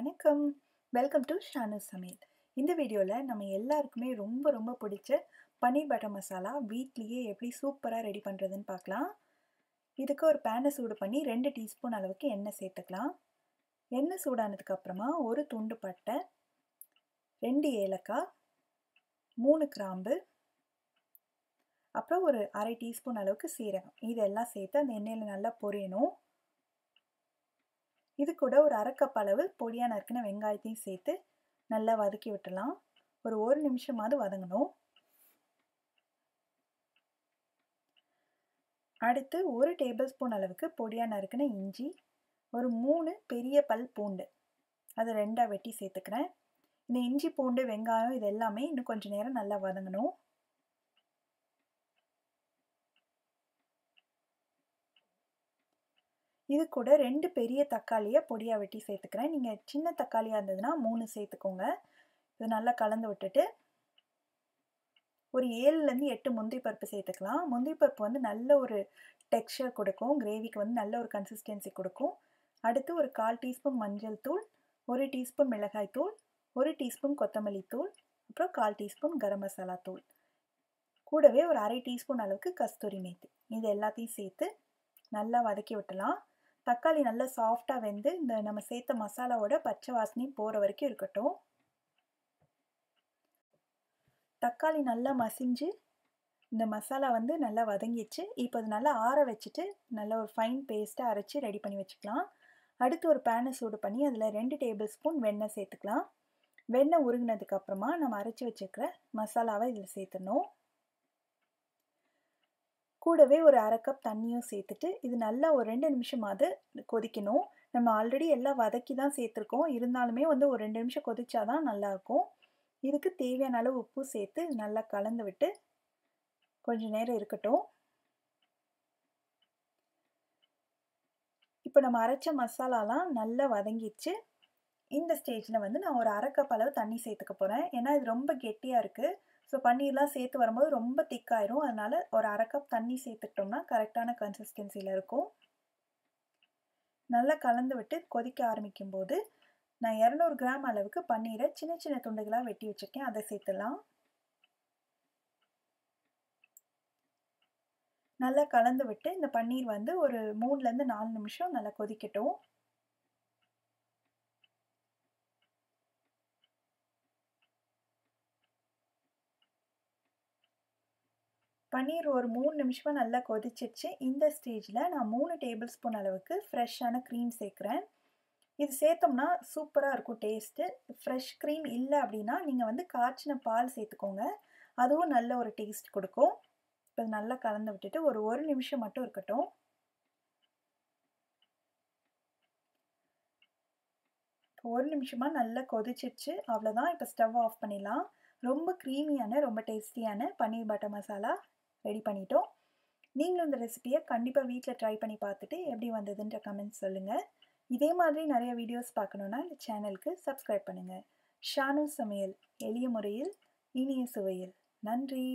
வணக்கம் welcome to Shanu சமையல் இந்த வீடியோவில் நம்ம எல்லாருக்குமே ரொம்ப ரொம்ப பிடிச்ச பன்னீர் பட்டர் மசாலா வீட்லேயே எப்படி சூப்பராக ரெடி பண்ணுறதுன்னு பார்க்கலாம் இதுக்கு ஒரு பேனை சூடு பண்ணி ரெண்டு டீஸ்பூன் அளவுக்கு எண்ணெய் சேர்த்துக்கலாம் எண்ணெய் சூடானதுக்கப்புறமா ஒரு துண்டு பட்டை ரெண்டு ஏலக்காய் மூணு கிராம்பு அப்புறம் ஒரு அரை டீஸ்பூன் அளவுக்கு சீரகம் இதெல்லாம் சேர்த்து அந்த எண்ணெயில் நல்லா பொரியணும் இது கூட ஒரு அரைக்கப் அளவு பொடியாக நறுக்கின வெங்காயத்தையும் சேர்த்து நல்லா வதக்கி விட்டுலாம் ஒரு ஒரு நிமிஷமாவது வதங்கணும் அடுத்து ஒரு டேபிள் ஸ்பூன் அளவுக்கு பொடியாக நறுக்கின இஞ்சி ஒரு மூணு பெரிய பல் பூண்டு அதை ரெண்டாக வெட்டி சேர்த்துக்கிறேன் இந்த இஞ்சி பூண்டு வெங்காயம் இது எல்லாமே இன்னும் கொஞ்சம் நேரம் நல்லா வதங்கணும் இது கூட ரெண்டு பெரிய தக்காளியை பொடியாக வெட்டி சேர்த்துக்கிறேன் நீங்கள் சின்ன தக்காளியாக இருந்ததுன்னா மூணு சேர்த்துக்கோங்க இது நல்லா கலந்து விட்டுட்டு ஒரு ஏழுலேருந்து எட்டு முந்திரி பருப்பு சேர்த்துக்கலாம் முந்திரி பருப்பு வந்து நல்ல ஒரு டெக்ஸ்டர் கொடுக்கும் கிரேவிக்கு வந்து நல்ல ஒரு கன்சிஸ்டன்சி கொடுக்கும் அடுத்து ஒரு கால் டீஸ்பூன் மஞ்சள் தூள் ஒரு டீஸ்பூன் மிளகாய் தூள் ஒரு டீஸ்பூன் கொத்தமல்லி தூள் அப்புறம் கால் டீஸ்பூன் கரம் மசாலா தூள் கூடவே ஒரு அரை டீஸ்பூன் அளவுக்கு கஸ்தூரி மேத்தி இது எல்லாத்தையும் சேர்த்து நல்லா வதக்கி விட்டலாம் தக்காளி நல்லா சாஃப்டாக வெந்து இந்த நம்ம சேர்த்த மசாலாவோட பச்சை வாசனையும் போகிற வரைக்கும் இருக்கட்டும் தக்காளி நல்லா மசிஞ்சு இந்த மசாலா வந்து நல்லா வதங்கிச்சு இப்போ அது நல்லா ஆற வச்சுட்டு நல்லா ஒரு ஃபைன் பேஸ்ட்டாக அரைச்சி ரெடி பண்ணி வச்சுக்கலாம் அடுத்து ஒரு பேனை சூடு பண்ணி அதில் ரெண்டு டேபிள் ஸ்பூன் வெண்ணெய் சேர்த்துக்கலாம் வெண்ணெய் உருங்கினதுக்கப்புறமா நம்ம அரைச்சி வச்சுருக்கிற மசாலாவை இதில் சேர்த்துடணும் கூடவே ஒரு அரை கப் தண்ணியும் சேர்த்துட்டு இது நல்லா ஒரு ரெண்டு நிமிஷமாவது கொதிக்கணும் நம்ம ஆல்ரெடி எல்லாம் வதக்கி தான் சேர்த்துருக்கோம் இருந்தாலுமே வந்து ஒரு ரெண்டு நிமிஷம் கொதிச்சா தான் நல்லாயிருக்கும் இதுக்கு தேவையான அளவு உப்பு சேர்த்து நல்லா கலந்து விட்டு கொஞ்சம் நேரம் இருக்கட்டும் இப்போ நம்ம அரைச்ச மசாலாலாம் நல்லா வதங்கிடுச்சு இந்த ஸ்டேஜில் வந்து நான் ஒரு அரை கப் அளவு தண்ணி சேர்த்துக்க போகிறேன் ஏன்னா இது ரொம்ப கெட்டியாக இருக்குது ஸோ பன்னீர்லாம் சேர்த்து வரும்போது ரொம்ப திக்காயிரும் அதனால் ஒரு அரை கப் தண்ணி சேர்த்துக்கிட்டோம்னா கரெக்டான கன்சிஸ்டன்சியில் இருக்கும் நல்லா கலந்து விட்டு கொதிக்க ஆரம்பிக்கும் போது நான் இரநூறு கிராம் அளவுக்கு பன்னீரை சின்ன சின்ன துண்டுகளாக வெட்டி வச்சுருக்கேன் அதை சேர்த்துலாம் நல்லா கலந்து விட்டு இந்த பன்னீர் வந்து ஒரு மூணுலேருந்து நாலு நிமிஷம் நல்லா கொதிக்கட்டும் பன்னீர் ஒரு மூணு நிமிஷமாக நல்லா கொதிச்சிருச்சு இந்த ஸ்டேஜில் நான் மூணு டேபிள் ஸ்பூன் அளவுக்கு ஃப்ரெஷ்ஷான க்ரீம் சேர்க்குறேன் இது சேர்த்தோம்னா சூப்பராக இருக்கும் டேஸ்ட்டு ஃப்ரெஷ் க்ரீம் இல்லை அப்படின்னா நீங்கள் வந்து காய்ச்சின பால் சேர்த்துக்கோங்க அதுவும் நல்ல ஒரு டேஸ்ட் கொடுக்கும் இப்போ நல்லா கலந்து விட்டுட்டு ஒரு ஒரு நிமிஷம் மட்டும் இருக்கட்டும் ஒரு நிமிஷமாக நல்லா கொதிச்சிடுச்சு அவ்வளோதான் இப்போ ஸ்டவ் ஆஃப் பண்ணிடலாம் ரொம்ப க்ரீமியான ரொம்ப டேஸ்டியான பன்னீர் பட்டர் மசாலா ரெடி பண்ணிட்டோம் நீங்களும் இந்த ரெசிபியை கண்டிப்பாக வீட்டில் ட்ரை பண்ணி பார்த்துட்டு எப்படி வந்ததுன்ற கமெண்ட் சொல்லுங்கள் இதே மாதிரி நிறைய வீடியோஸ் பார்க்கணுன்னா இந்த சேனலுக்கு சப்ஸ்கிரைப் பண்ணுங்கள் ஷானு சமையல் எளிய முறையில் இனிய சுவையில் நன்றி